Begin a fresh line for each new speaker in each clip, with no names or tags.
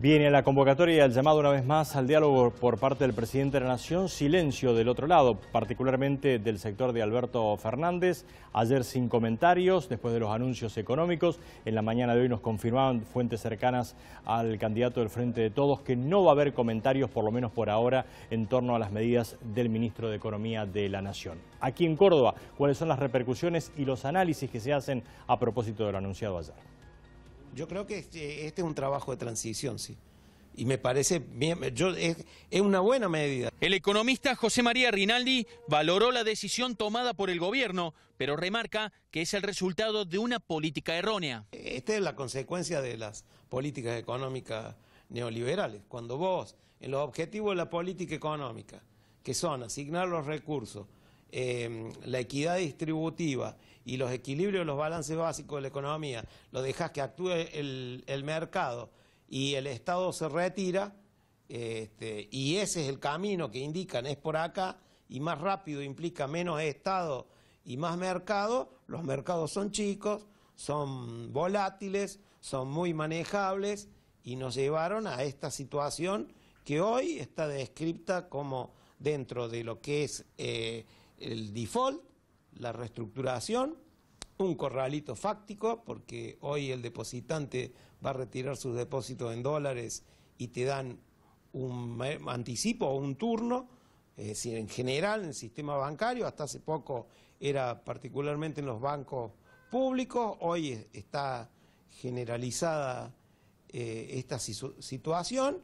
Viene a la convocatoria y al llamado una vez más al diálogo por parte del presidente de la Nación, silencio del otro lado, particularmente del sector de Alberto Fernández. Ayer sin comentarios, después de los anuncios económicos. En la mañana de hoy nos confirmaban fuentes cercanas al candidato del Frente de Todos que no va a haber comentarios, por lo menos por ahora, en torno a las medidas del ministro de Economía de la Nación. Aquí en Córdoba, ¿cuáles son las repercusiones y los análisis que se hacen a propósito de lo anunciado ayer?
Yo creo que este, este, es un trabajo de transición, sí. Y me parece bien, es una buena medida.
El economista José María Rinaldi valoró la decisión tomada por el gobierno, pero remarca que es el resultado de una política errónea.
Esta es la consecuencia de las políticas económicas neoliberales. Cuando vos, en los objetivos de la política económica, que son asignar los recursos Em, la equidad distributiva y los equilibrios, los balances básicos de la economía, lo dejas que actúe el, mercado y el Estado se retira, este, y ese es el camino que indican, es por acá, y más rápido implica menos Estado y más mercado, los mercados son chicos, son volátiles, son muy manejables y nos llevaron a esta situación que hoy está descrita como dentro de lo que es eh, el default, la reestructuración, un corralito fáctico, porque hoy el depositante va a retirar sus depósitos en dólares y te dan un anticipo o un turno, es en general en el sistema bancario, hasta hace poco era particularmente en los bancos públicos, hoy está generalizada eh, esta situación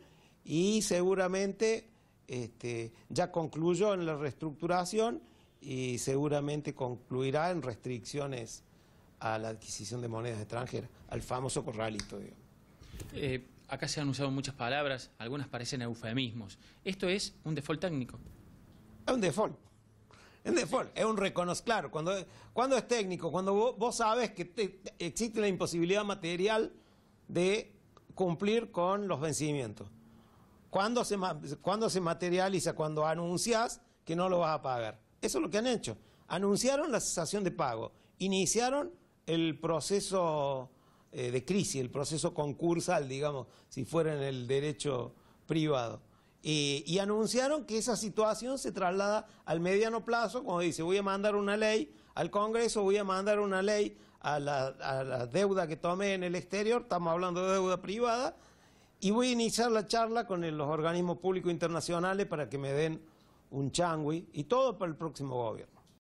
y seguramente este, ya concluyó en la reestructuración y seguramente concluirá en restricciones a la adquisición de monedas extranjeras, al famoso corralito. Eh, acá se han usado muchas palabras, algunas parecen eufemismos. ¿Esto es un default técnico? Es un default. Es un default, es un Claro, cuando, es técnico, cuando vos, sabes que existe la imposibilidad material de cumplir con los vencimientos. ¿Cuándo se, cuando se materializa? Cuando anuncias que no lo vas a pagar. Eso es lo que han hecho. Anunciaron la cesación de pago, iniciaron el proceso eh, de crisis, el proceso concursal, digamos, si fuera en el derecho privado. y anunciaron que esa situación se traslada al mediano plazo, como dice, voy a mandar una ley al Congreso, voy a mandar una ley a la, a deuda que tomé en el exterior, estamos hablando de deuda privada, y voy a iniciar la charla con los organismos públicos internacionales para que me den un changui y todo para el próximo gobierno.